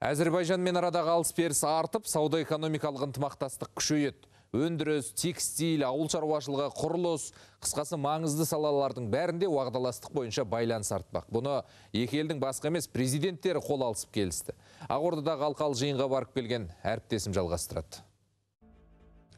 мен арадағы алыс беріс артып сауда экономикалық ынтымақтастық күшейеді өндіріс текстиль ауыл шаруашылығы құрылыс қысқасы маңызды салалардың бәрінде уағдаластық бойынша байланыс артпақ бұны екі елдің басқа емес президенттері қол алысып келісті ақордадағы алқалы жиынға барып келген әріптесім жалғастырады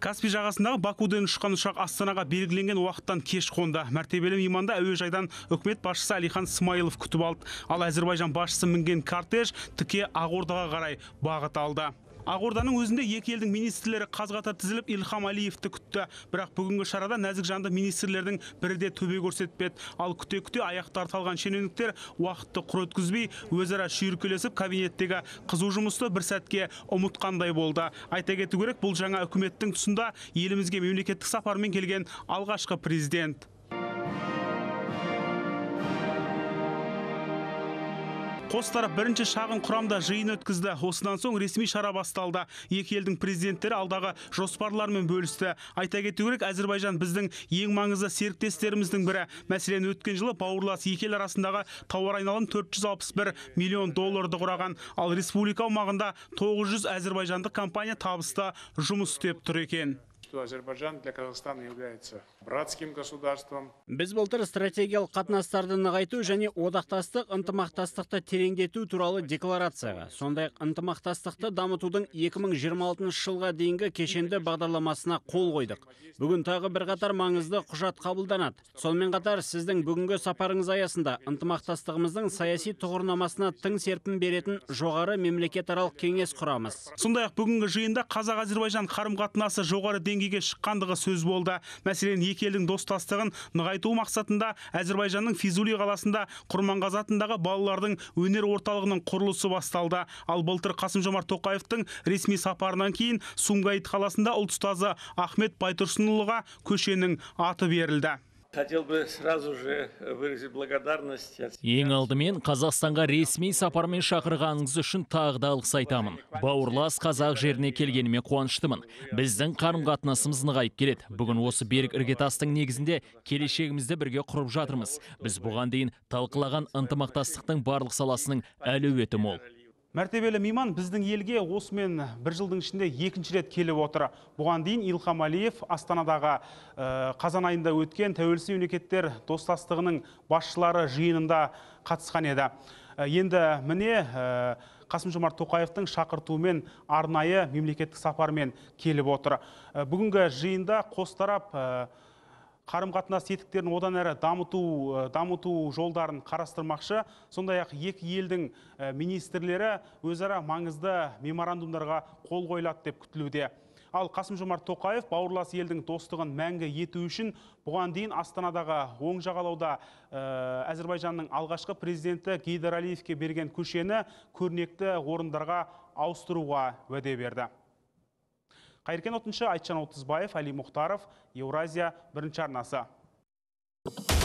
каспий жағасындағы бакуден ұшқан ұшақ астанаға белгіленген уақыттан кеш қонды мәртебелі мейманды әуежайдан үкімет басшысы Алихан Смайлов күтіп алды ал Азербайжан басшысы мінген кортеж тіке ақордаға қарай бағыт алды ақорданың өзінде екі елдің министрлері қаз қатар тізіліп ильхам Алиевті күтті бірақ бүгінгі шарада нәзік жанды министрлердің бірі де төбе көрсетпеді ал күте күте аяқтары талған шенеуніктер уақытты құр өткізбей өзара шүйіркелесіп кабинеттегі қызу жұмысты бір сәтке ұмытқандай болды айта кету керек бұл жаңа үкіметтің тұсында елімізге мемлекеттік сапармен келген алғашқы президент қос тарап бірінші шағын құрамда жиын өткізді осыдан соң ресми шара басталды екі елдің президенттері алдағы жоспарлармен бөлісті айта кету керек әзірбайжан біздің ең маңызды серіктестеріміздің бірі мәселен өткен жылы бауырлас екі ел арасындағы тауар айналым 461 миллион долларды құраған ал республика аумағында 900 әзірбайжандық компания табысты жұмыс істеп тұр екен что Азербайджан для Казахстана является братским государством. Біз былтыр стратегиялық қатынастарды нығайту және одақтастық ынтымақтастықты тереңдету туралы декларацияға, сондай ынтымақтастықты дамытудың 2026 жылға дейінгі кешенді бағдарламасына қол қойдық. Бүгін тағы бірқатар маңызды құжат қабылданады. Сонымен қатар сіздің бүгінгі сапарыңыз аясында ынтымақтастығымыздың саяси тұғырнамасына тың серпін беретін жоғары мемлекет аралық кеңес құрамыз. Сондай ақ бүгінгі жиында Қазақ-Азербайжан қарым-қатынасы жоғары деңгей деңгейге шыққандығы сөз болды мәселен екі елдің достастығын нығайту мақсатында әзірбайжанның физули қаласында құрманғазы атындағы балалардың өнер орталығының құрылысы басталды ал былтыр қасым жомарт тоқаевтың ресми сапарынан кейін сумгаит қаласында ұлт ұстазы ахмет байтұрсынұлыға көшенің аты берілді хотел бы сразу же выразить благодарность ең алдымен қазақстанға ресми сапармен шақырғаныңыз үшін тағы да алғыс айтамын бауырлас қазақ жеріне келгеніме қуаныштымын біздің қарым қатынасымыз нығайып келеді бүгін осы берік іргетастың негізінде келешегімізді бірге құрып жатырмыз біз бұған дейін талқылаған ынтымақтастықтың барлық саласының әлеуеті мол Мәртебелі миман біздің елге осымен бір жылдың ішінде екінші рет келіп отыр. Бұған дейін Илхам Алиев Астанадағы э, қазан айында өткен тәуелсіз мемлекеттер достастығының басшылары жиынында қатысқан еді. Э, енді міне э, қасым жомарт тоқаевтың шақыртуымен арнайы мемлекеттік сапармен келіп отыр. Бүгінгі жиында қос тарап қарым қатынас тетіктерін одан әрі дамыту э, дамыту жолдарын қарастырмақшы сондай ақ екі елдің э, министрлері өзара маңызды меморандумдарға қол қойылады деп күтілуде ал қасым жомарт тоқаев бауырлас елдің достығын мәңгі ету үшін бұған дейін астанадағы оң жағалауда ә, әзірбайжанның алғашқы президенті гейдар алиевке берген көшені көрнекті орындарға ауыстыруға уәде берді қайыркен отыншы айтжан отызбаев әли мұхтаров еуразия бірінші арнасы